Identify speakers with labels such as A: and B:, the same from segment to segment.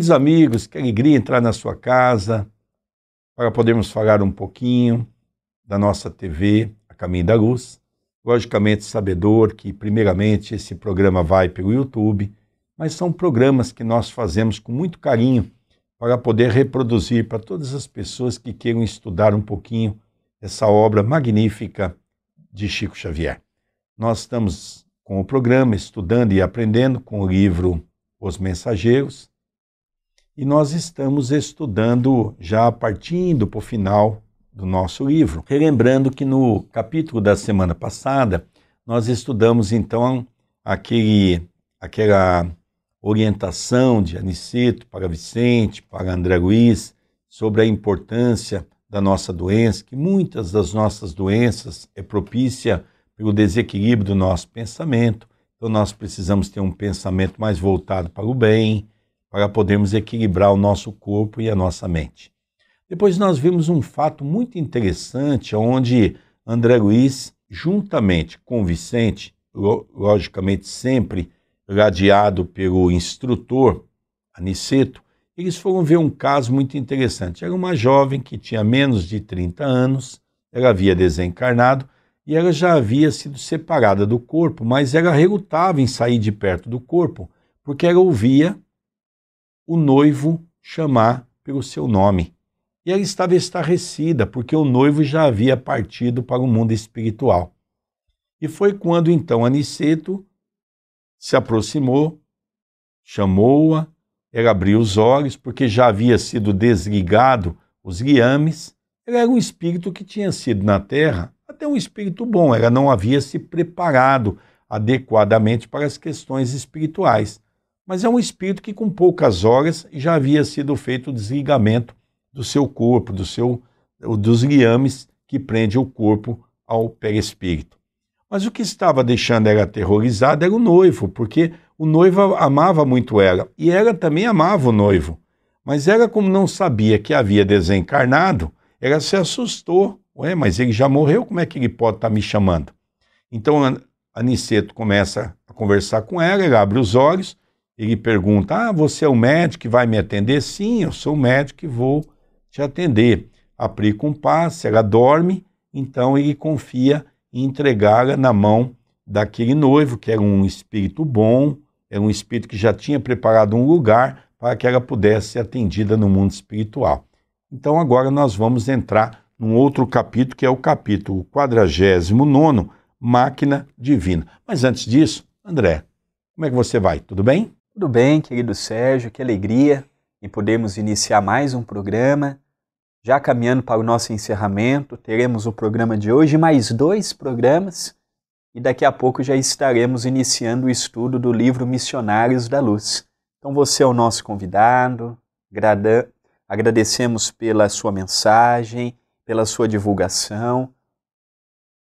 A: Queridos amigos, que alegria entrar na sua casa para podermos falar um pouquinho da nossa TV, A Caminho da Luz. Logicamente, sabedor que, primeiramente, esse programa vai pelo YouTube, mas são programas que nós fazemos com muito carinho para poder reproduzir para todas as pessoas que queiram estudar um pouquinho essa obra magnífica de Chico Xavier. Nós estamos com o programa estudando e aprendendo com o livro Os Mensageiros, e nós estamos estudando já partindo para o final do nosso livro. Relembrando que no capítulo da semana passada, nós estudamos então aquele, aquela orientação de Aniceto para Vicente, para André Luiz, sobre a importância da nossa doença, que muitas das nossas doenças é propícia pelo desequilíbrio do nosso pensamento. Então nós precisamos ter um pensamento mais voltado para o bem, para podermos equilibrar o nosso corpo e a nossa mente. Depois nós vimos um fato muito interessante onde André Luiz, juntamente com Vicente, logicamente sempre ladeado pelo instrutor Aniceto, eles foram ver um caso muito interessante. Era uma jovem que tinha menos de 30 anos, ela havia desencarnado e ela já havia sido separada do corpo, mas ela relutava em sair de perto do corpo, porque ela ouvia o noivo chamar pelo seu nome. E ela estava estarrecida, porque o noivo já havia partido para o mundo espiritual. E foi quando então Aniceto se aproximou, chamou-a, ela abriu os olhos, porque já havia sido desligado os guiames. Ela era um espírito que tinha sido na terra até um espírito bom, ela não havia se preparado adequadamente para as questões espirituais mas é um espírito que, com poucas horas, já havia sido feito o desligamento do seu corpo, do seu, dos liames que prende o corpo ao perispírito. Mas o que estava deixando ela aterrorizada era o noivo, porque o noivo amava muito ela e ela também amava o noivo. Mas ela, como não sabia que havia desencarnado, ela se assustou. Ué, mas ele já morreu, como é que ele pode estar tá me chamando? Então Aniceto começa a conversar com ela, ela abre os olhos ele pergunta: Ah, você é o médico que vai me atender? Sim, eu sou o médico que vou te atender. Aplica um passe, ela dorme, então ele confia em entregá-la na mão daquele noivo, que era um espírito bom, era um espírito que já tinha preparado um lugar para que ela pudesse ser atendida no mundo espiritual. Então agora nós vamos entrar num outro capítulo, que é o capítulo 49, Máquina Divina. Mas
B: antes disso, André, como é que você vai? Tudo bem? Tudo bem, querido Sérgio, que alegria em podermos iniciar mais um programa. Já caminhando para o nosso encerramento, teremos o programa de hoje, mais dois programas, e daqui a pouco já estaremos iniciando o estudo do livro Missionários da Luz. Então você é o nosso convidado, agradecemos pela sua mensagem, pela sua divulgação.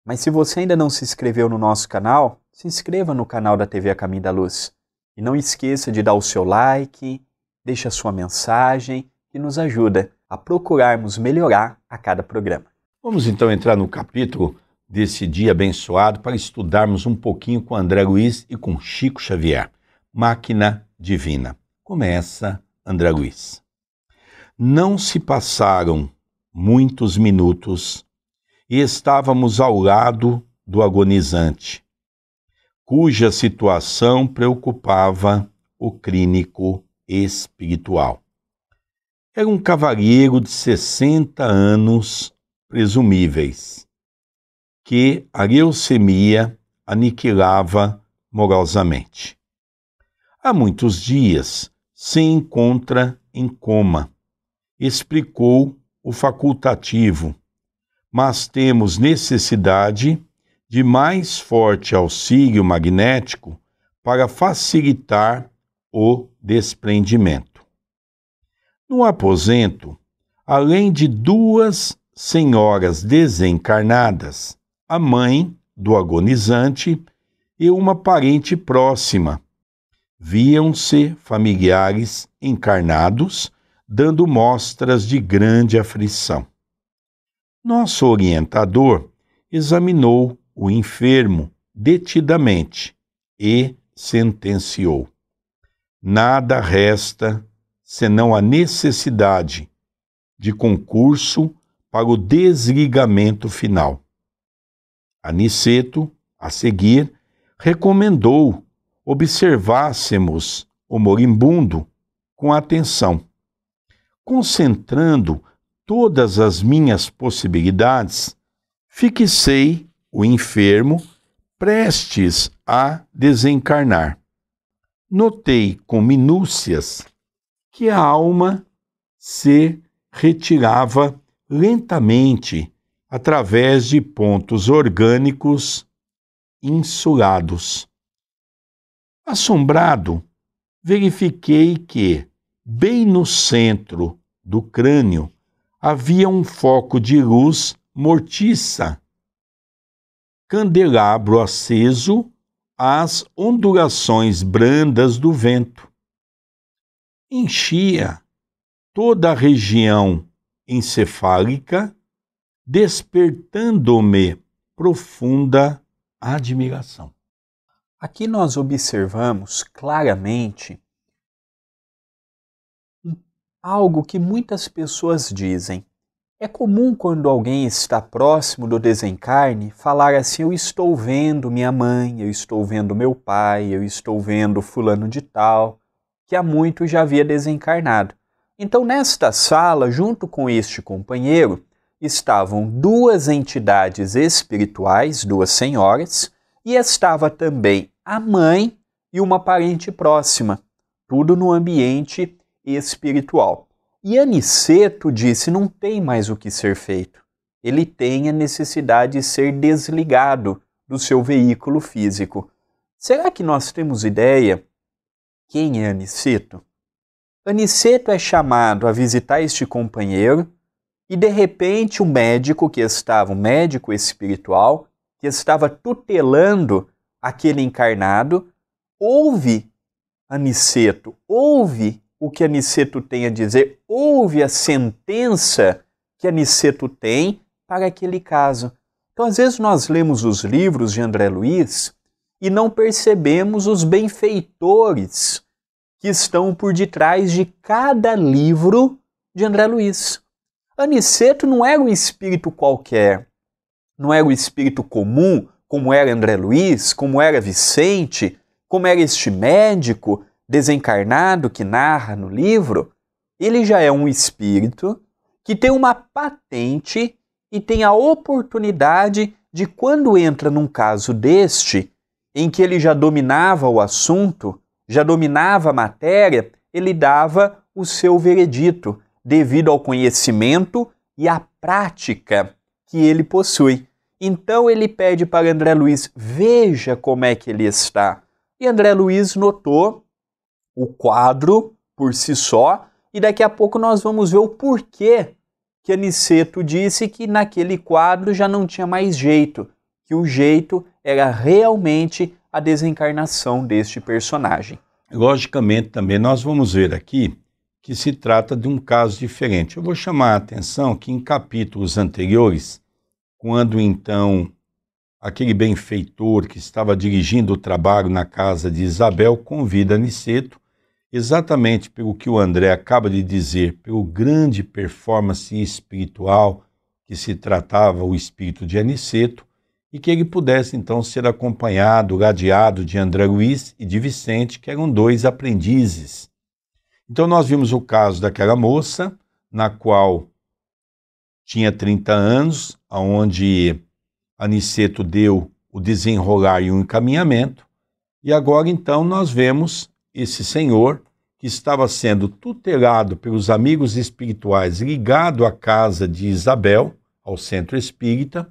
B: Mas se você ainda não se inscreveu no nosso canal, se inscreva no canal da TV A Caminho da Luz e não esqueça de dar o seu like, deixe a sua mensagem que nos ajuda a procurarmos melhorar a cada programa. Vamos então entrar no capítulo desse dia abençoado para estudarmos um pouquinho com
A: André Luiz e com Chico Xavier. Máquina Divina. Começa André Luiz. Não se passaram muitos minutos e estávamos ao lado do agonizante, cuja situação preocupava o clínico espiritual. Era um cavalheiro de 60 anos presumíveis, que a leucemia aniquilava moralmente. Há muitos dias se encontra em coma, explicou o facultativo, mas temos necessidade de mais forte auxílio magnético para facilitar o desprendimento. No aposento, além de duas senhoras desencarnadas, a mãe do agonizante e uma parente próxima, viam-se familiares encarnados dando mostras de grande aflição. Nosso orientador examinou o enfermo detidamente e sentenciou: Nada resta senão a necessidade de concurso para o desligamento final. Aniceto, a seguir, recomendou observássemos o moribundo com atenção, concentrando todas as minhas possibilidades, fixei o enfermo prestes a desencarnar. Notei com minúcias que a alma se retirava lentamente através de pontos orgânicos insulados. Assombrado, verifiquei que, bem no centro do crânio, havia um foco de luz mortiça candelabro aceso às ondulações brandas do vento. Enchia toda a região encefálica, despertando-me profunda admiração.
B: Aqui nós observamos claramente algo que muitas pessoas dizem: é comum quando alguém está próximo do desencarne falar assim: Eu estou vendo minha mãe, eu estou vendo meu pai, eu estou vendo Fulano de Tal, que há muito já havia desencarnado. Então, nesta sala, junto com este companheiro, estavam duas entidades espirituais, duas senhoras, e estava também a mãe e uma parente próxima, tudo no ambiente espiritual. E Aniceto disse: não tem mais o que ser feito. Ele tem a necessidade de ser desligado do seu veículo físico. Será que nós temos ideia quem é Aniceto? Aniceto é chamado a visitar este companheiro e de repente o médico que estava, o médico espiritual, que estava tutelando aquele encarnado, ouve Aniceto, ouve o que Aniceto tem a dizer, ouve a sentença que Aniceto tem para aquele caso. Então, às vezes, nós lemos os livros de André Luiz e não percebemos os benfeitores que estão por detrás de cada livro de André Luiz. Aniceto não era um espírito qualquer, não era um espírito comum, como era André Luiz, como era Vicente, como era este médico, desencarnado que narra no livro, ele já é um espírito que tem uma patente e tem a oportunidade de, quando entra num caso deste, em que ele já dominava o assunto, já dominava a matéria, ele dava o seu veredito, devido ao conhecimento e à prática que ele possui. Então ele pede para André Luiz: veja como é que ele está. E André Luiz notou o quadro por si só, e daqui a pouco nós vamos ver o porquê que Aniceto disse que naquele quadro já não tinha mais jeito, que o jeito era realmente a desencarnação deste personagem.
A: Logicamente, também nós vamos ver aqui que se trata de um caso diferente. Eu vou chamar a atenção que em capítulos anteriores, quando então aquele benfeitor que estava dirigindo o trabalho na casa de Isabel convida Aniceto exatamente pelo que o André acaba de dizer, pelo grande performance espiritual que se tratava o espírito de Aniceto, e que ele pudesse então ser acompanhado, ladeado de André Luiz e de Vicente, que eram dois aprendizes. Então nós vimos o caso daquela moça, na qual tinha 30 anos, aonde Aniceto deu o desenrolar e o encaminhamento, e agora então nós vemos esse senhor, que estava sendo tutelado pelos amigos espirituais ligado à casa de Isabel, ao centro espírita,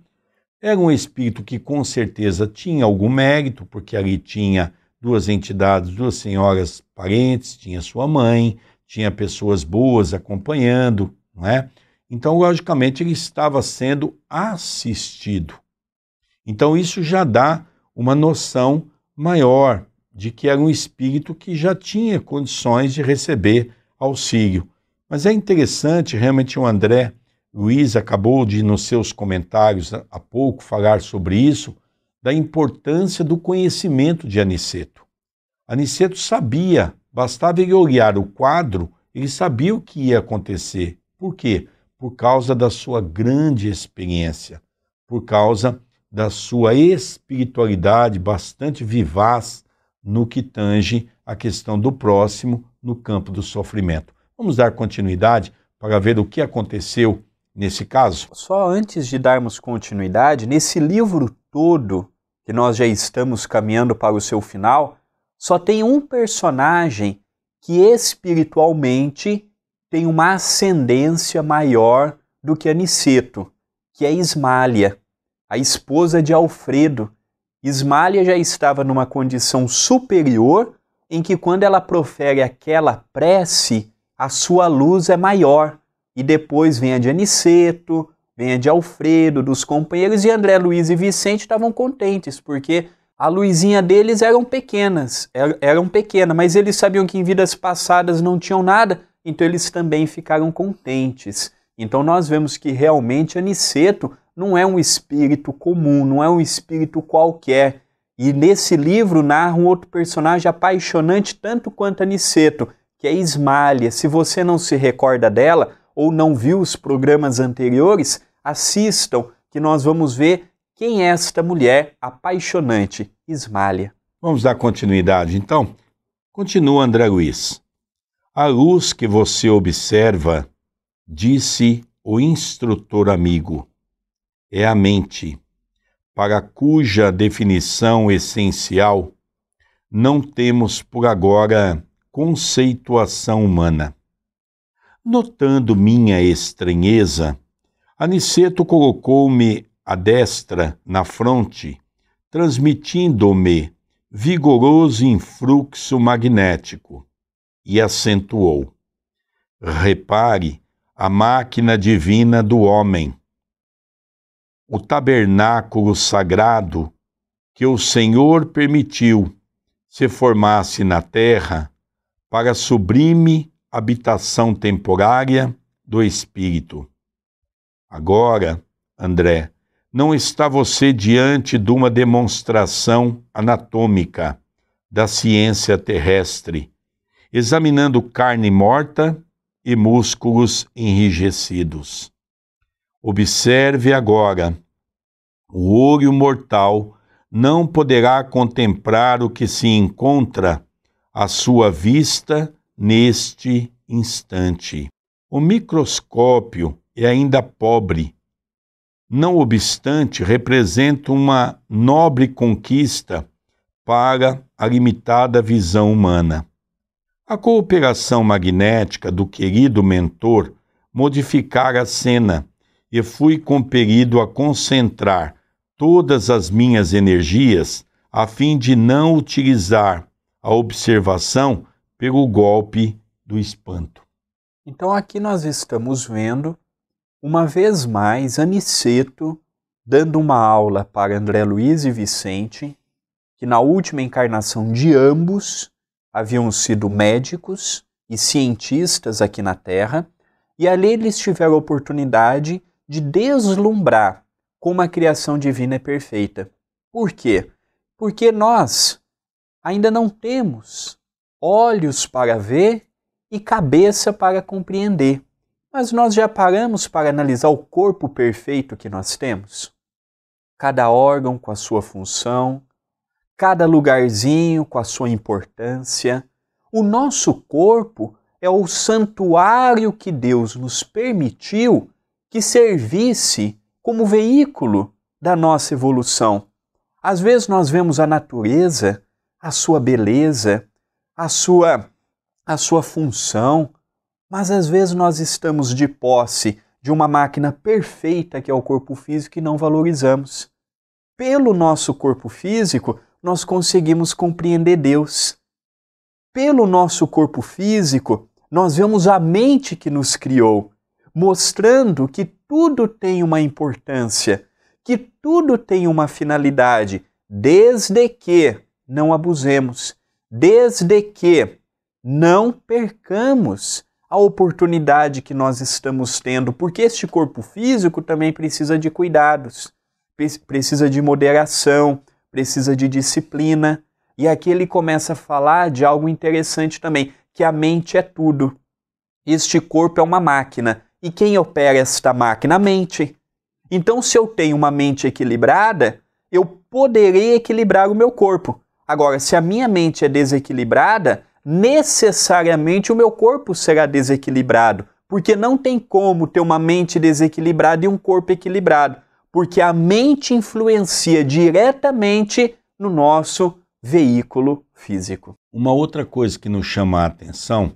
A: era um espírito que com certeza tinha algum mérito, porque ali tinha duas entidades, duas senhoras parentes, tinha sua mãe, tinha pessoas boas acompanhando, não é? Então, logicamente, ele estava sendo assistido. Então, isso já dá uma noção maior de que era um espírito que já tinha condições de receber auxílio. Mas é interessante, realmente, o André Luiz acabou de, nos seus comentários há pouco, falar sobre isso, da importância do conhecimento de Aniceto. Aniceto sabia, bastava ele olhar o quadro, ele sabia o que ia acontecer. Por quê? Por causa da sua grande experiência, por causa da sua espiritualidade bastante vivaz no que tange a questão do próximo no campo do sofrimento.
B: Vamos dar continuidade para ver o que aconteceu nesse caso? Só antes de darmos continuidade, nesse livro todo, que nós já estamos caminhando para o seu final, só tem um personagem que espiritualmente tem uma ascendência maior do que Aniceto, que é Ismália, a esposa de Alfredo, Ismália já estava numa condição superior em que, quando ela profere aquela prece, a sua luz é maior. E depois vem a de Aniceto, vem a de Alfredo, dos companheiros, e André Luiz e Vicente estavam contentes, porque a luzinha deles eram pequenas, er, eram pequenas, mas eles sabiam que em vidas passadas não tinham nada, então eles também ficaram contentes. Então nós vemos que realmente Aniceto não é um espírito comum, não é um espírito qualquer. E nesse livro narra um outro personagem apaixonante tanto quanto Aniceto, que é Ismália. Se você não se recorda dela ou não viu os programas anteriores, assistam que nós vamos ver quem é esta mulher apaixonante, Ismália. Vamos dar continuidade então? Continua André Luiz. A luz que
A: você observa, disse o instrutor amigo, é a mente, para cuja definição essencial não temos por agora conceituação humana. Notando minha estranheza, Aniceto colocou-me a destra na fronte, transmitindo-me vigoroso influxo magnético, e acentuou: Repare a máquina divina do homem o tabernáculo sagrado que o Senhor permitiu se formasse na terra para sublime habitação temporária do Espírito. Agora, André, não está você diante de uma demonstração anatômica da ciência terrestre, examinando carne morta e músculos enrijecidos. Observe agora: o olho mortal não poderá contemplar o que se encontra à sua vista neste instante. O microscópio é ainda pobre. Não obstante, representa uma nobre conquista para a limitada visão humana. A cooperação magnética do querido mentor modificara a cena e fui compelido a concentrar todas as minhas energias a fim de não utilizar a observação pelo golpe do espanto.
B: Então aqui nós estamos vendo, uma vez mais, Aniceto dando uma aula para André Luiz e Vicente, que na última encarnação de ambos haviam sido médicos e cientistas aqui na Terra, e ali eles tiveram a oportunidade de deslumbrar como a criação divina é perfeita. Por quê? Porque nós ainda não temos olhos para ver e cabeça para compreender. Mas nós já paramos para analisar o corpo perfeito que nós temos? Cada órgão com a sua função, cada lugarzinho com a sua importância. O nosso corpo é o santuário que Deus nos permitiu que servisse como veículo da nossa evolução. Às vezes nós vemos a natureza, a sua beleza, a sua a sua função, mas às vezes nós estamos de posse de uma máquina perfeita que é o corpo físico e não valorizamos. Pelo nosso corpo físico, nós conseguimos compreender Deus. Pelo nosso corpo físico, nós vemos a mente que nos criou mostrando que tudo tem uma importância, que tudo tem uma finalidade, desde que não abusemos, desde que não percamos a oportunidade que nós estamos tendo, porque este corpo físico também precisa de cuidados, precisa de moderação, precisa de disciplina. E aqui ele começa a falar de algo interessante também, que a mente é tudo. Este corpo é uma máquina e quem opera esta máquina? A mente. Então, se eu tenho uma mente equilibrada, eu poderei equilibrar o meu corpo. Agora, se a minha mente é desequilibrada, necessariamente o meu corpo será desequilibrado, porque não tem como ter uma mente desequilibrada e um corpo equilibrado, porque a mente influencia diretamente no nosso veículo físico. Uma outra coisa que nos chama a atenção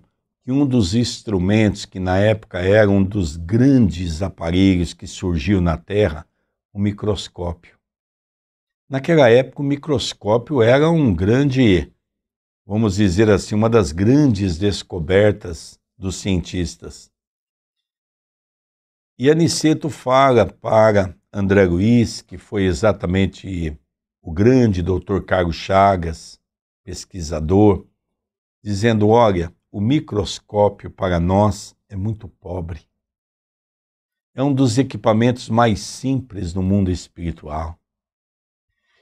B: que um dos instrumentos
A: que na época era um dos grandes aparelhos que surgiu na Terra, o microscópio. Naquela época, o microscópio era um grande, vamos dizer assim, uma das grandes descobertas dos cientistas. E Aniceto fala para André Luiz, que foi exatamente o grande doutor Carlos Chagas, pesquisador, dizendo: olha, o microscópio para nós é muito pobre. É um dos equipamentos mais simples no mundo espiritual.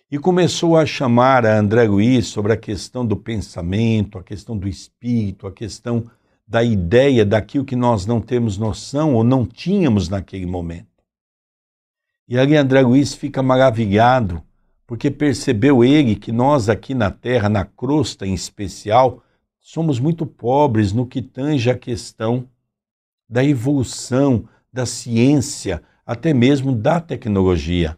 A: E começou a chamar a André Luiz sobre a questão do pensamento, a questão do espírito, a questão da ideia daquilo que nós não temos noção ou não tínhamos naquele momento. E ali André Luiz fica maravilhado, porque percebeu ele que nós aqui na Terra, na crosta em especial, somos muito pobres no que tange a questão da evolução da ciência, até mesmo da tecnologia.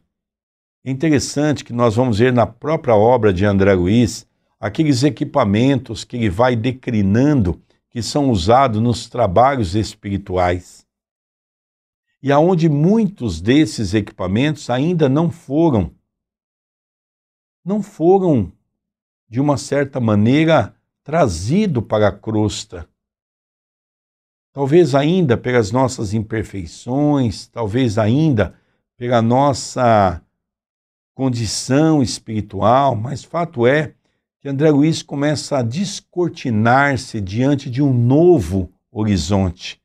A: É interessante que nós vamos ver na própria obra de André Luiz aqueles equipamentos que ele vai declinando que são usados nos trabalhos espirituais. E aonde muitos desses equipamentos ainda não foram não foram de uma certa maneira trazido para a crosta. Talvez ainda pelas nossas imperfeições, talvez ainda pela nossa condição espiritual, mas fato é que André Luiz começa a descortinar-se diante de um novo horizonte.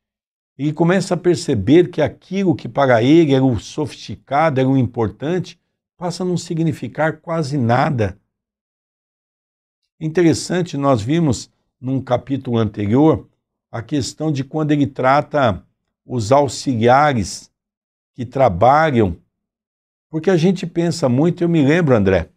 A: Ele começa a perceber que aquilo que para ele era o sofisticado, era o importante, passa a não significar quase nada. Interessante, nós vimos num capítulo anterior a questão de quando ele trata os auxiliares que trabalham, porque a gente pensa muito, eu me lembro, André,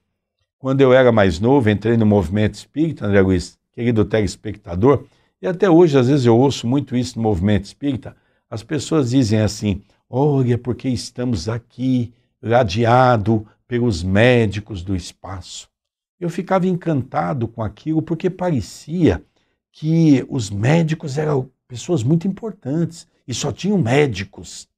A: quando eu era mais novo, entrei no movimento espírita, André Luiz, querido telespectador, e até hoje, às vezes, eu ouço muito isso no movimento espírita, as pessoas dizem assim, olha, porque estamos aqui, radiado pelos médicos do espaço. Eu ficava encantado com aquilo porque parecia que os médicos eram pessoas muito importantes e só tinham médicos.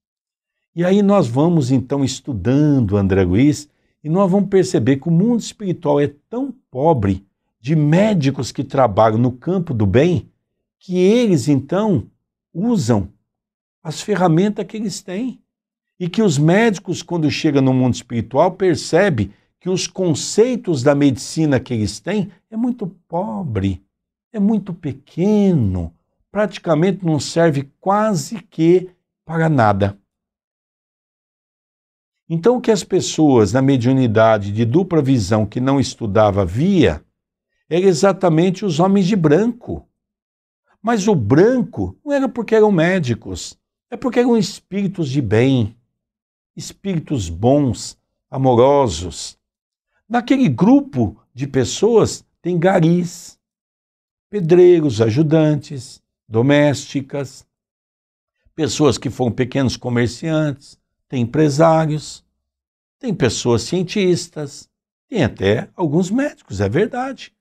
A: E aí nós vamos então estudando André Luiz e nós vamos perceber que o mundo espiritual é tão pobre de médicos que trabalham no campo do bem que eles então usam as ferramentas que eles têm e que os médicos quando chegam no mundo espiritual percebem que os conceitos da medicina que eles têm é muito pobre, é muito pequeno, praticamente não serve quase que para nada. Então, o que as pessoas na mediunidade de dupla visão que não estudava via era exatamente os homens de branco. Mas o branco não era porque eram médicos, é porque eram espíritos de bem, espíritos bons, amorosos, Naquele grupo de pessoas tem garis, pedreiros, ajudantes, domésticas, pessoas que foram pequenos comerciantes, tem empresários, tem pessoas cientistas, tem até alguns médicos, é verdade.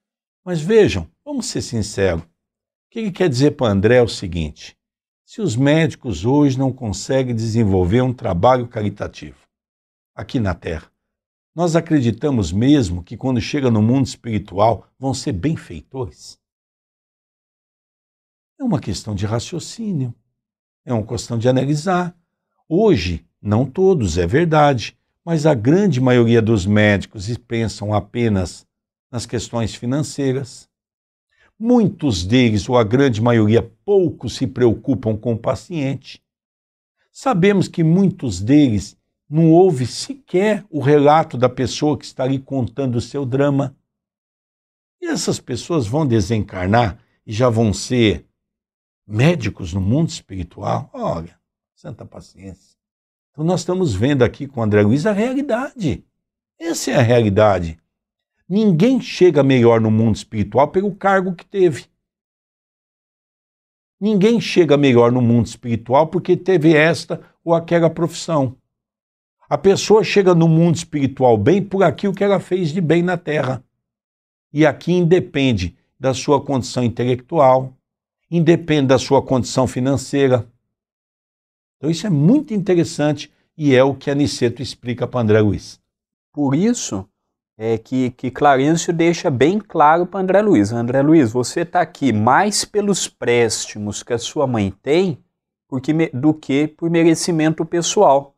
A: Mas vejam, vamos ser sinceros. O que ele quer dizer para André é o seguinte: se os médicos hoje não conseguem desenvolver um trabalho caritativo aqui na Terra, nós acreditamos mesmo que quando chega no mundo espiritual vão ser benfeitores? É uma questão de raciocínio, é uma questão de analisar. Hoje, não todos, é verdade, mas a grande maioria dos médicos pensam apenas nas questões financeiras. Muitos deles, ou a grande maioria, pouco se preocupam com o paciente. Sabemos que muitos deles não houve sequer o relato da pessoa que está ali contando o seu drama. E essas pessoas vão desencarnar e já vão ser médicos no mundo espiritual? Olha, santa paciência. Então nós estamos vendo aqui com André Luiz a realidade. Essa é a realidade. Ninguém chega melhor no mundo espiritual pelo cargo que teve. Ninguém chega melhor no mundo espiritual porque teve esta ou aquela profissão. A pessoa chega no mundo espiritual bem por aquilo que ela fez de bem na terra. E aqui independe da sua condição intelectual, independe da sua condição financeira. Então isso é muito interessante e é o que Aniceto explica
B: para André Luiz. Por isso é que, que Clarencio deixa bem claro para André Luiz. André Luiz, você está aqui mais pelos préstimos que a sua mãe tem porque, do que por merecimento pessoal.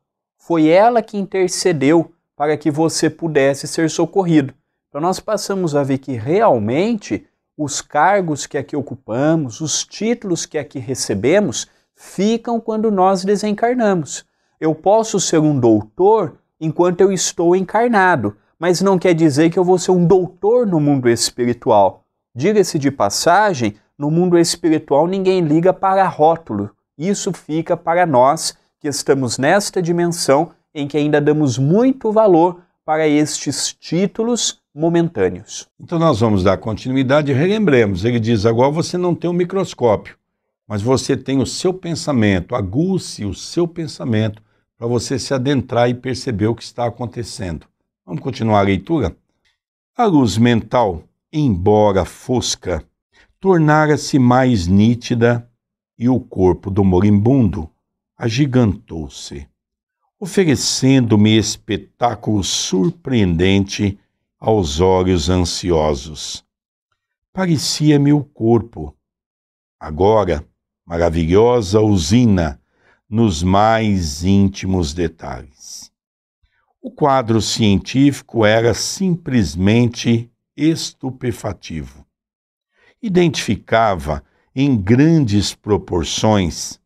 B: Foi ela que intercedeu para que você pudesse ser socorrido. Então, nós passamos a ver que realmente os cargos que aqui ocupamos, os títulos que aqui recebemos, ficam quando nós desencarnamos. Eu posso ser um doutor enquanto eu estou encarnado, mas não quer dizer que eu vou ser um doutor no mundo espiritual. Diga-se de passagem, no mundo espiritual ninguém liga para rótulo. Isso fica para nós que estamos nesta dimensão em que ainda damos muito valor para estes títulos momentâneos.
A: Então nós vamos dar continuidade e relembremos. Ele diz: agora você não tem um microscópio, mas você tem o seu pensamento. Aguce o seu pensamento para você se adentrar e perceber o que está acontecendo. Vamos continuar a leitura? A luz mental, embora fosca, tornara-se mais nítida e o corpo do moribundo agigantou-se, oferecendo-me espetáculo surpreendente aos olhos ansiosos. Parecia-me o corpo. Agora, maravilhosa usina nos mais íntimos detalhes. O quadro científico era simplesmente estupefativo. Identificava, em grandes proporções,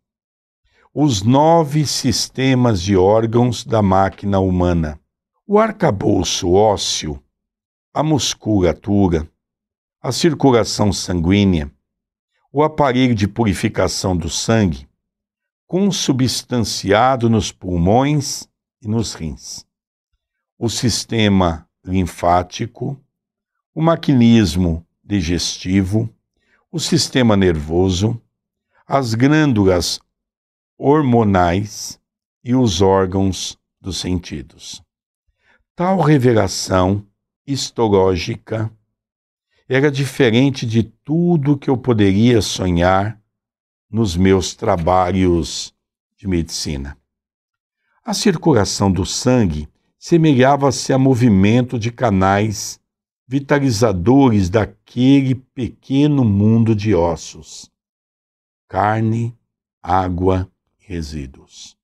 A: os nove sistemas de órgãos da máquina humana, o arcabouço ósseo, a musculatura, a circulação sanguínea, o aparelho de purificação do sangue, consubstanciado nos pulmões e nos rins, o sistema linfático, o maquinismo digestivo, o sistema nervoso, as glândulas hormonais e os órgãos dos sentidos. Tal revelação histológica era diferente de tudo que eu poderia sonhar nos meus trabalhos de medicina. A circulação do sangue semelhava-se a movimento de canais vitalizadores daquele pequeno mundo de ossos, carne, água resíduos.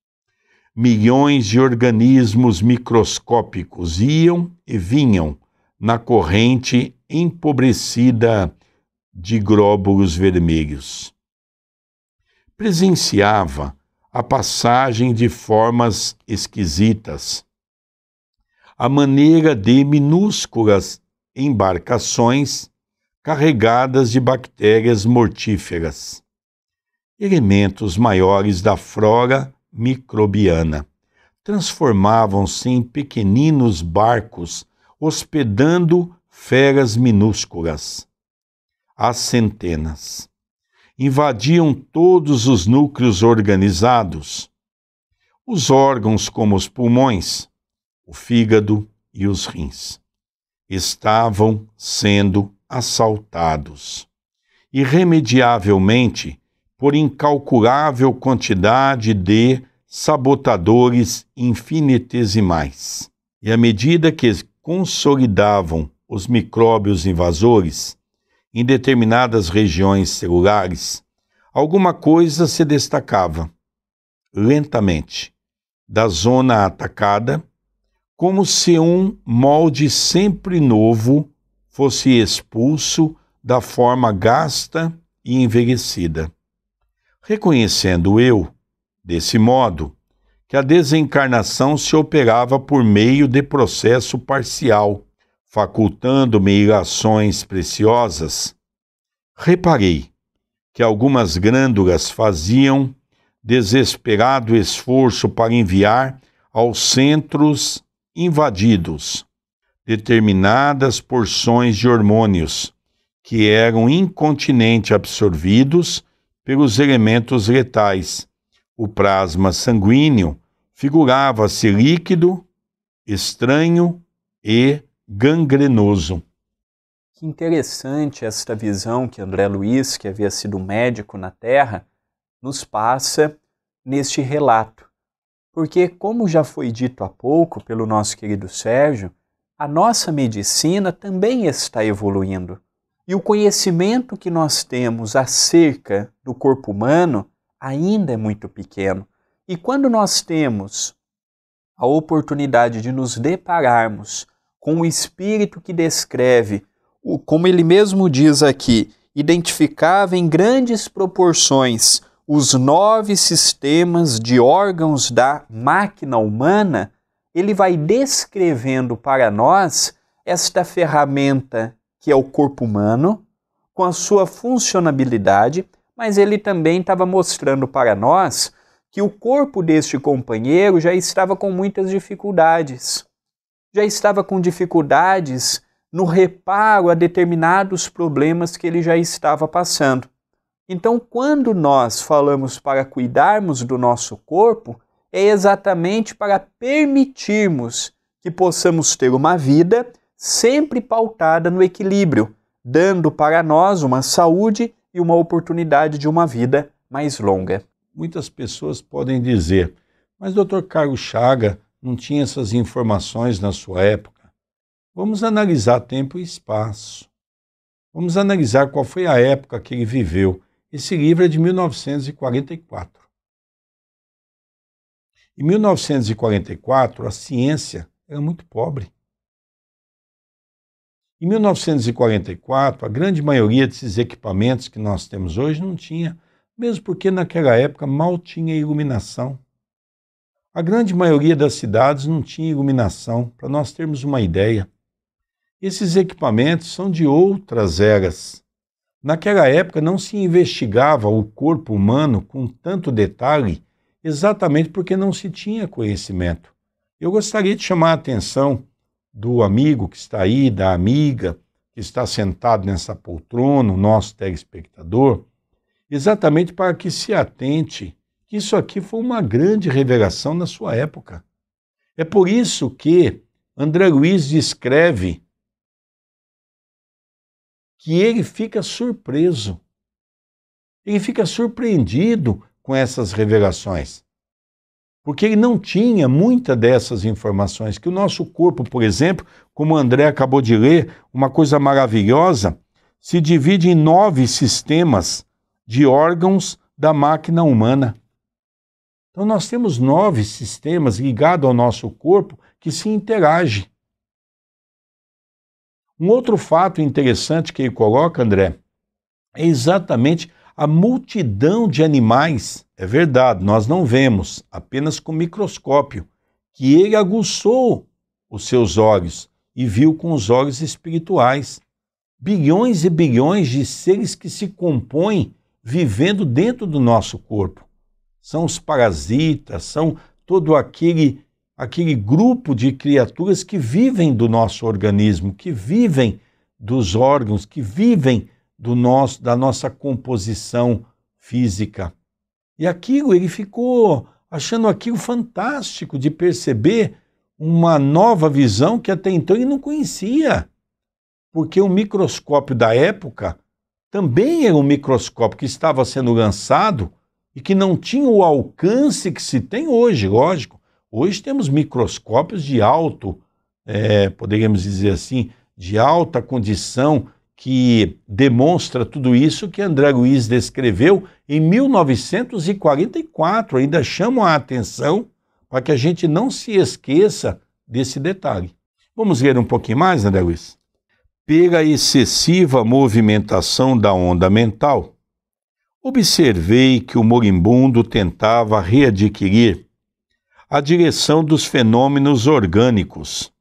A: Milhões de organismos microscópicos iam e vinham na corrente empobrecida de glóbulos vermelhos. Presenciava a passagem de formas esquisitas, a maneira de minúsculas embarcações carregadas de bactérias mortíferas elementos maiores da flora microbiana. Transformavam-se em pequeninos barcos, hospedando feras minúsculas. As centenas. Invadiam todos os núcleos organizados, os órgãos como os pulmões, o fígado e os rins. Estavam sendo assaltados. Irremediavelmente, por incalculável quantidade de sabotadores infinitesimais. E à medida que consolidavam os micróbios invasores em determinadas regiões celulares, alguma coisa se destacava, lentamente, da zona atacada, como se um molde sempre novo fosse expulso da forma gasta e envelhecida reconhecendo eu, desse modo, que a desencarnação se operava por meio de processo parcial, facultando-me ilações preciosas, reparei que algumas grândulas faziam desesperado esforço para enviar aos centros invadidos determinadas porções de hormônios que eram incontinente absorvidos pelos elementos letais. O plasma sanguíneo figurava-se líquido, estranho e gangrenoso.
B: Que interessante esta visão que André Luiz, que havia sido médico na Terra, nos passa neste relato. Porque, como já foi dito há pouco pelo nosso querido Sérgio, a nossa medicina também está evoluindo. E o conhecimento que nós temos acerca do corpo humano ainda é muito pequeno. E quando nós temos a oportunidade de nos depararmos com o espírito que descreve, como ele mesmo diz aqui, identificava em grandes proporções os nove sistemas de órgãos da máquina humana, ele vai descrevendo para nós esta ferramenta que é o corpo humano, com a sua funcionabilidade, mas ele também estava mostrando para nós que o corpo deste companheiro já estava com muitas dificuldades. Já estava com dificuldades no reparo a determinados problemas que ele já estava passando. Então, quando nós falamos para cuidarmos do nosso corpo, é exatamente para permitirmos que possamos ter uma vida sempre pautada no equilíbrio, dando para nós uma saúde e uma oportunidade de uma vida mais longa.
A: Muitas pessoas podem dizer, mas Dr. Carlos Chaga não tinha essas informações na sua época. Vamos analisar tempo e espaço. Vamos analisar qual foi a época que ele viveu. Esse livro é de 1944. Em 1944, a ciência era muito pobre. Em 1944, a grande maioria desses equipamentos que nós temos hoje não tinha, mesmo porque naquela época mal tinha iluminação. A grande maioria das cidades não tinha iluminação, para nós termos uma ideia. Esses equipamentos são de outras eras. Naquela época não se investigava o corpo humano com tanto detalhe, exatamente porque não se tinha conhecimento. Eu gostaria de chamar a atenção do amigo que está aí, da amiga que está sentado nessa poltrona, o nosso telespectador, exatamente para que se atente que isso aqui foi uma grande revelação na sua época. É por isso que André Luiz descreve que ele fica surpreso. Ele fica surpreendido com essas revelações porque ele não tinha muita dessas informações, que o nosso corpo, por exemplo, como o André acabou de ler, uma coisa maravilhosa, se divide em nove sistemas de órgãos da máquina humana. Então nós temos nove sistemas ligados ao nosso corpo que se interagem. Um outro fato interessante que ele coloca, André, é exatamente a multidão de animais é verdade, nós não vemos, apenas com microscópio, que ele aguçou os seus olhos e viu com os olhos espirituais. Bilhões e bilhões de seres que se compõem vivendo dentro do nosso corpo. São os parasitas, são todo aquele aquele grupo de criaturas que vivem do nosso organismo, que vivem dos órgãos, que vivem do nosso da nossa composição física. E aquilo, ele ficou achando aquilo fantástico de perceber uma nova visão que até então ele não conhecia. Porque o microscópio da época também era um microscópio que estava sendo lançado e que não tinha o alcance que se tem hoje, lógico. Hoje temos microscópios de alto, é, poderíamos dizer assim, de alta condição que demonstra tudo isso que André Luiz descreveu em 1944. Ainda chamam a atenção para que a gente não se esqueça desse detalhe. Vamos ler um pouquinho mais, André Luiz? Pela excessiva movimentação da onda mental, observei que o moribundo tentava readquirir a direção dos fenômenos orgânicos,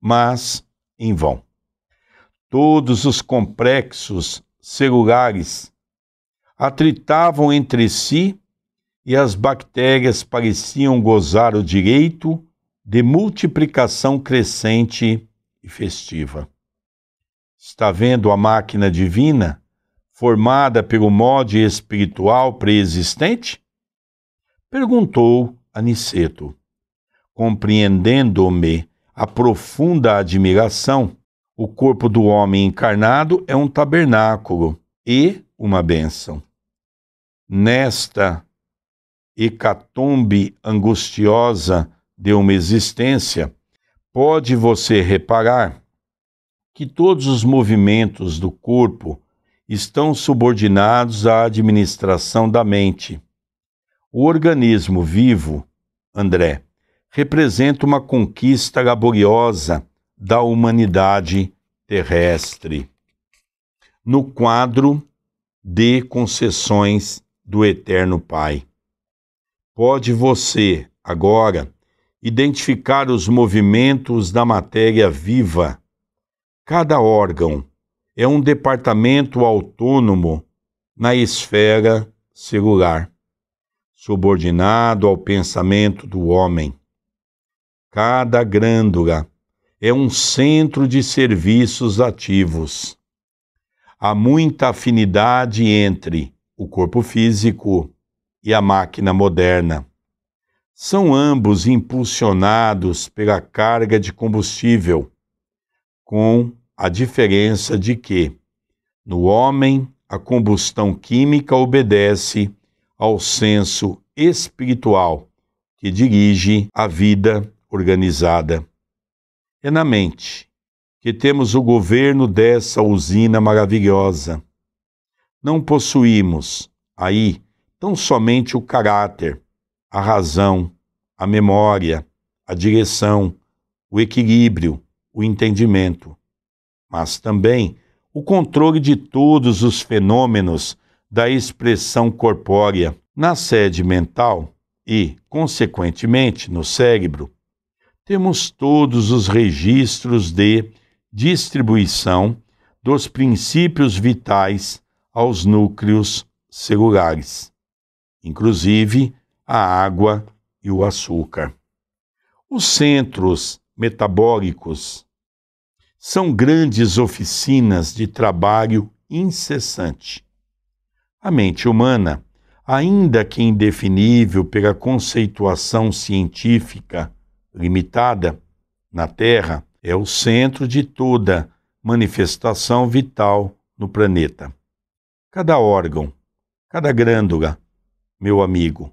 A: mas em vão. Todos os complexos celulares atritavam entre si e as bactérias pareciam gozar o direito de multiplicação crescente e festiva. Está vendo a máquina divina formada pelo molde espiritual preexistente? Perguntou Aniceto, compreendendo-me a profunda admiração. O corpo do homem encarnado é um tabernáculo e uma bênção nesta hecatombe angustiosa de uma existência, pode você reparar que todos os movimentos do corpo estão subordinados à administração da mente. O organismo vivo, André, representa uma conquista laboriosa da humanidade terrestre. No quadro de concessões do Eterno Pai. Pode você, agora, identificar os movimentos da matéria viva. Cada órgão é um departamento autônomo na esfera celular, subordinado ao pensamento do homem. Cada grândula é um centro de serviços ativos. Há muita afinidade entre o corpo físico e a máquina moderna. São ambos impulsionados pela carga de combustível, com a diferença de que, no homem, a combustão química obedece ao senso espiritual que dirige a vida organizada. É na mente que temos o governo dessa usina maravilhosa não possuímos aí tão somente o caráter, a razão, a memória, a direção, o equilíbrio, o entendimento, mas também o controle de todos os fenômenos da expressão corpórea na sede mental e, consequentemente, no cérebro, temos todos os registros de distribuição dos princípios vitais aos núcleos celulares, inclusive a água e o açúcar. Os centros metabólicos são grandes oficinas de trabalho incessante. A mente humana, ainda que indefinível pela conceituação científica limitada, na Terra é o centro de toda manifestação vital no planeta. Cada órgão, cada grândula, meu amigo,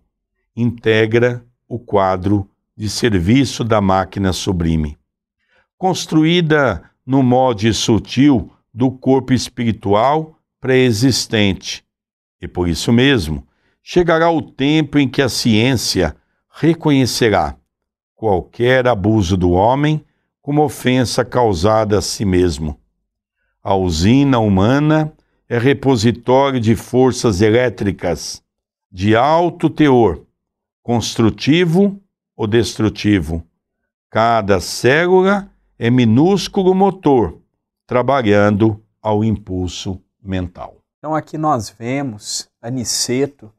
A: integra o quadro de serviço da máquina sublime. Construída no molde sutil do corpo espiritual pré-existente. E por isso mesmo, chegará o tempo em que a ciência reconhecerá qualquer abuso do homem como ofensa causada a si mesmo. A usina humana é repositório de forças elétricas de alto teor, construtivo ou destrutivo. Cada célula é minúsculo motor, trabalhando ao impulso mental.
B: Então aqui nós vemos Aniceto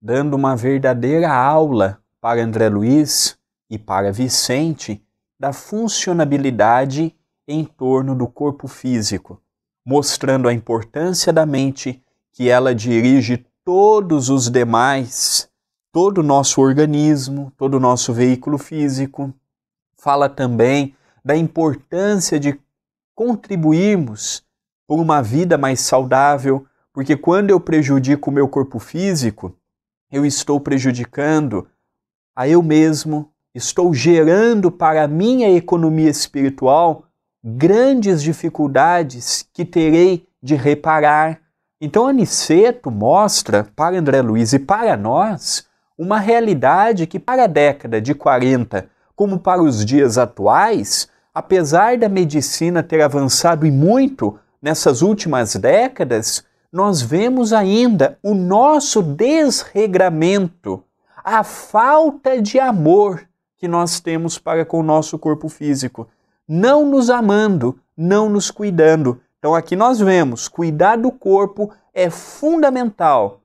B: dando uma verdadeira aula para André Luiz e para Vicente da funcionabilidade em torno do corpo físico, mostrando a importância da mente, que ela dirige todos os demais, todo o nosso organismo, todo o nosso veículo físico. Fala também da importância de contribuirmos por uma vida mais saudável, porque quando eu prejudico o meu corpo físico, eu estou prejudicando a eu mesmo, estou gerando para a minha economia espiritual grandes dificuldades que terei de reparar. Então, Aniceto mostra para André Luiz e para nós uma realidade que, para a década de 40, como para os dias atuais, apesar da medicina ter avançado e muito nessas últimas décadas, nós vemos ainda o nosso desregramento, a falta de amor que nós temos para com o nosso corpo físico não nos amando, não nos cuidando. Então aqui nós vemos, cuidar do corpo é fundamental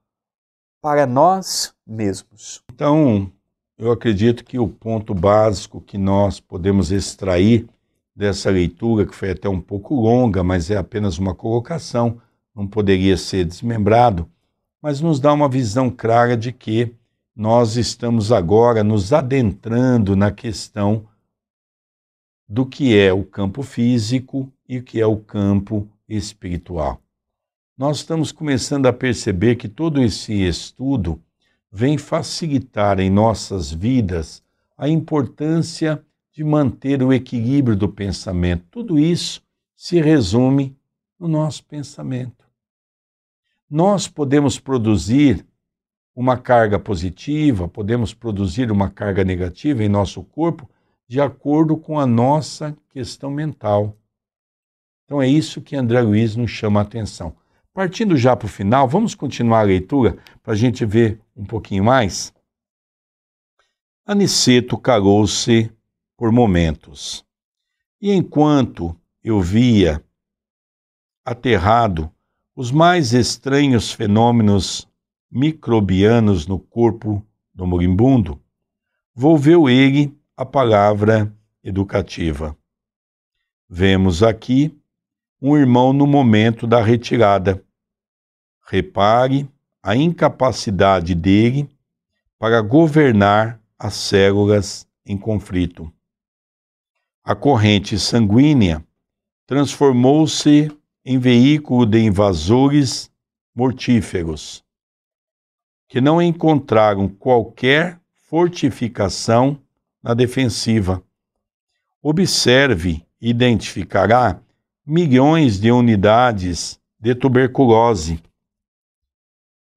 B: para nós mesmos.
A: Então, eu acredito que o ponto básico que nós podemos extrair dessa leitura, que foi até um pouco longa, mas é apenas uma colocação, não poderia ser desmembrado, mas nos dá uma visão clara de que nós estamos agora nos adentrando na questão do que é o campo físico e o que é o campo espiritual. Nós estamos começando a perceber que todo esse estudo vem facilitar em nossas vidas a importância de manter o equilíbrio do pensamento. Tudo isso se resume no nosso pensamento. Nós podemos produzir uma carga positiva, podemos produzir uma carga negativa em nosso corpo de acordo com a nossa questão mental. Então é isso que André Luiz nos chama a atenção. Partindo já para o final, vamos continuar a leitura para a gente ver um pouquinho mais? Aniceto calou-se por momentos. E enquanto eu via, aterrado, os mais estranhos fenômenos microbianos no corpo do moribundo, volveu ele a palavra educativa. Vemos aqui um irmão no momento da retirada. Repare a incapacidade dele para governar as células em conflito. A corrente sanguínea transformou-se em veículo de invasores mortíferos, que não encontraram qualquer fortificação na defensiva. Observe identificará milhões de unidades de tuberculose,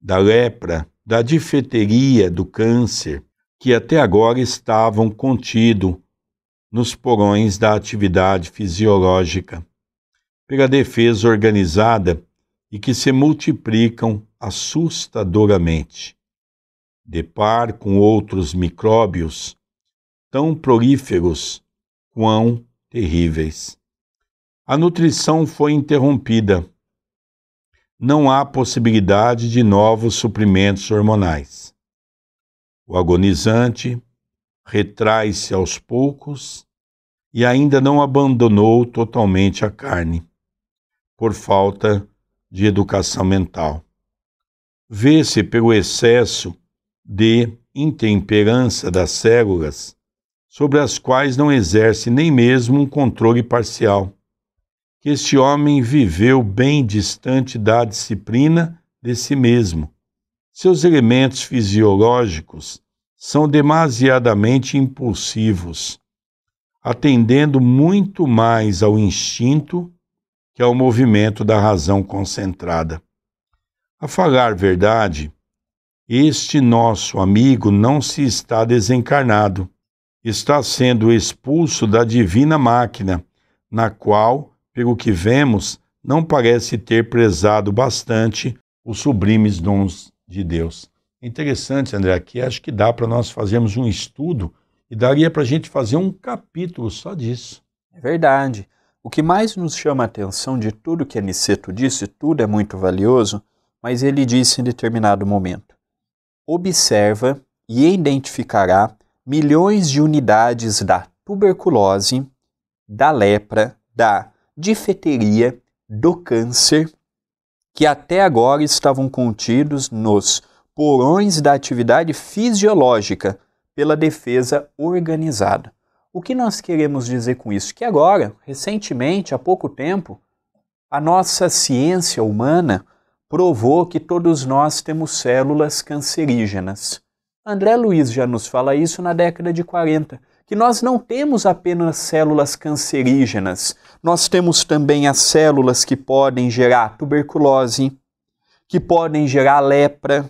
A: da lepra, da difeteria, do câncer, que até agora estavam contidos nos porões da atividade fisiológica, pela defesa organizada e que se multiplicam assustadoramente. Depar com outros micróbios tão prolíferos quão terríveis. A nutrição foi interrompida. Não há possibilidade de novos suprimentos hormonais. O agonizante retrai-se aos poucos e ainda não abandonou totalmente a carne, por falta de educação mental. Vê-se pelo excesso de intemperança das células sobre as quais não exerce nem mesmo um controle parcial. Que este homem viveu bem distante da disciplina de si mesmo. Seus elementos fisiológicos são demasiadamente impulsivos, atendendo muito mais ao instinto que ao movimento da razão concentrada. A falar verdade, este nosso amigo não se está desencarnado está sendo expulso da divina máquina, na qual, pelo que vemos, não parece ter prezado bastante os sublimes dons de Deus. Interessante, André, aqui acho que dá para nós fazermos um estudo e daria para a gente fazer um capítulo só disso.
B: É verdade. O que mais nos chama a atenção de tudo que Aniceto disse, tudo é muito valioso, mas ele disse em determinado momento: observa e identificará milhões de unidades da tuberculose, da lepra, da difeteria, do câncer, que até agora estavam contidos nos porões da atividade fisiológica pela defesa organizada. O que nós queremos dizer com isso? Que agora, recentemente, há pouco tempo, a nossa ciência humana provou que todos nós temos células cancerígenas. André Luiz já nos fala isso na década de 40, que nós não temos apenas células cancerígenas, nós temos também as células que podem gerar tuberculose, que podem gerar lepra,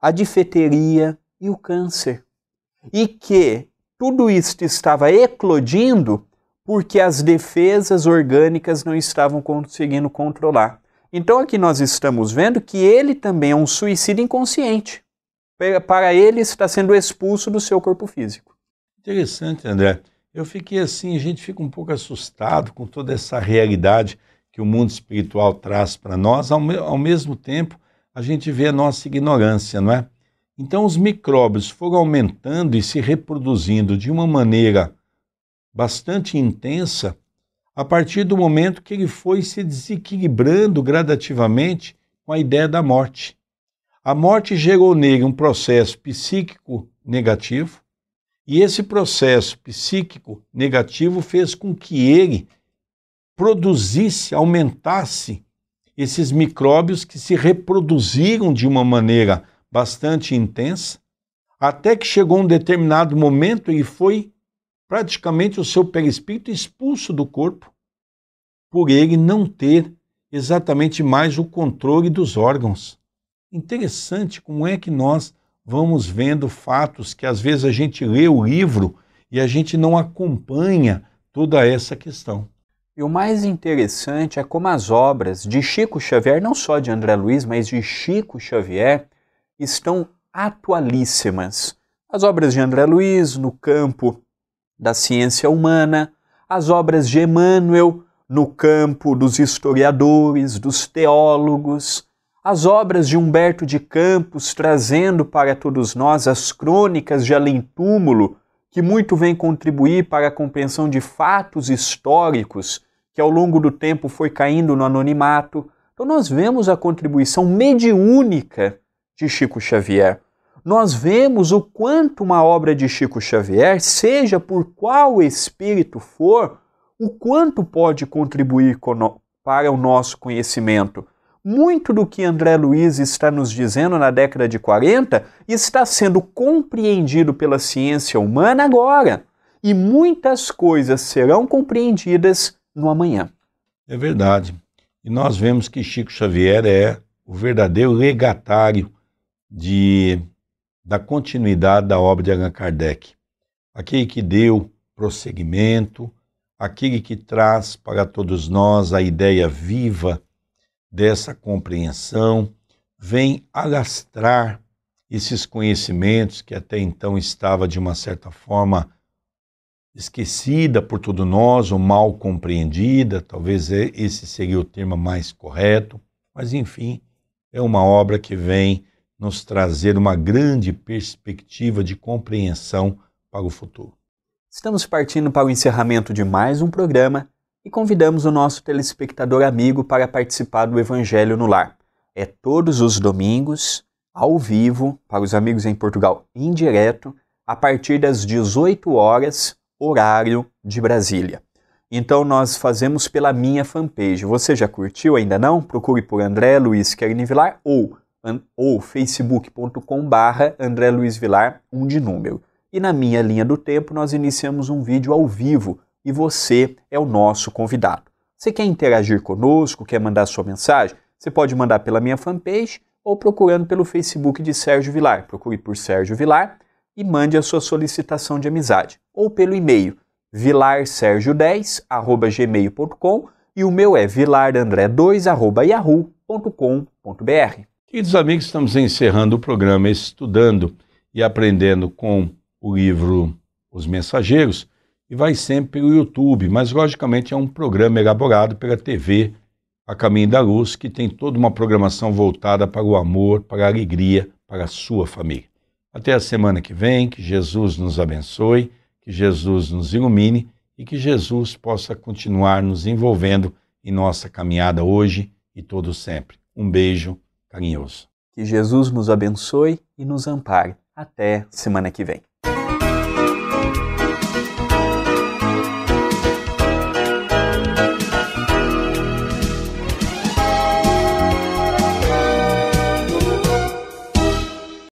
B: a difeteria e o câncer. E que tudo isto estava eclodindo porque as defesas orgânicas não estavam conseguindo controlar. Então aqui nós estamos vendo que ele também é um suicídio inconsciente para ele está sendo expulso do seu corpo físico.
A: Interessante, André. Eu fiquei assim, a gente fica um pouco assustado com toda essa realidade que o mundo espiritual traz para nós, ao, me ao mesmo tempo a gente vê a nossa ignorância, não é? Então os micróbios foram aumentando e se reproduzindo de uma maneira bastante intensa a partir do momento que ele foi se desequilibrando gradativamente com a ideia da morte. A morte gerou nele um processo psíquico negativo, e esse processo psíquico negativo fez com que ele produzisse, aumentasse esses micróbios que se reproduziram de uma maneira bastante intensa, até que chegou um determinado momento e foi praticamente o seu perispírito expulso do corpo, por ele não ter exatamente mais o controle dos órgãos. Interessante como é que nós vamos vendo fatos que às vezes a gente lê o livro e a gente não acompanha toda essa questão.
B: E o mais interessante é como as obras de Chico Xavier, não só de André Luiz, mas de Chico Xavier, estão atualíssimas. As obras de André Luiz no campo da ciência humana, as obras de Emmanuel no campo dos historiadores, dos teólogos, as obras de Humberto de Campos, trazendo para todos nós as crônicas de além túmulo, que muito vem contribuir para a compreensão de fatos históricos que ao longo do tempo foi caindo no anonimato. Então nós vemos a contribuição mediúnica de Chico Xavier. Nós vemos o quanto uma obra de Chico Xavier, seja por qual espírito for, o quanto pode contribuir para o nosso conhecimento muito do que André Luiz está nos dizendo na década de 40 está sendo compreendido pela ciência humana agora. E muitas coisas serão compreendidas no amanhã.
A: É verdade. E nós vemos que Chico Xavier é o verdadeiro legatário de, da continuidade da obra de Allan Kardec. Aquele que deu prosseguimento, aquele que traz para todos nós a ideia viva dessa compreensão, vem alastrar esses conhecimentos que até então estava de uma certa forma esquecida por todos nós ou mal compreendida, talvez é, esse seria o termo mais correto, mas enfim, é uma obra que vem nos trazer uma grande perspectiva
B: de compreensão para o futuro. Estamos partindo para o encerramento de mais um programa e convidamos o nosso telespectador amigo para participar do Evangelho no Lar. É todos os domingos, ao vivo, para os amigos em Portugal, em direto, a partir das 18 horas, horário de Brasília. Então nós fazemos pela minha fanpage. Você já curtiu? Ainda não? Procure por André Luiz Querini Vilar ou, ou facebook.com barra André Luiz Vilar, um de número. E na minha linha do tempo nós iniciamos um vídeo ao vivo e você é o nosso convidado. Você quer interagir conosco, quer mandar sua mensagem? Você pode mandar pela minha fanpage ou procurando pelo Facebook de Sérgio Vilar. Procure por Sérgio Vilar e mande a sua solicitação de amizade. Ou pelo e-mail vilarsergio10@gmail.com e o meu é vilarandré2@yahoo.com.br.
A: Queridos amigos, estamos encerrando o programa estudando e aprendendo com o livro Os Mensageiros e vai sempre pelo YouTube, mas logicamente é um programa elaborado pela TV A Caminho da Luz, que tem toda uma programação voltada para o amor, para a alegria, para a sua família. Até a semana que vem, que Jesus nos abençoe, que Jesus nos ilumine e que Jesus possa continuar nos envolvendo em nossa caminhada hoje e todo sempre. Um
B: beijo carinhoso. Que Jesus nos abençoe e nos ampare. Até semana que vem.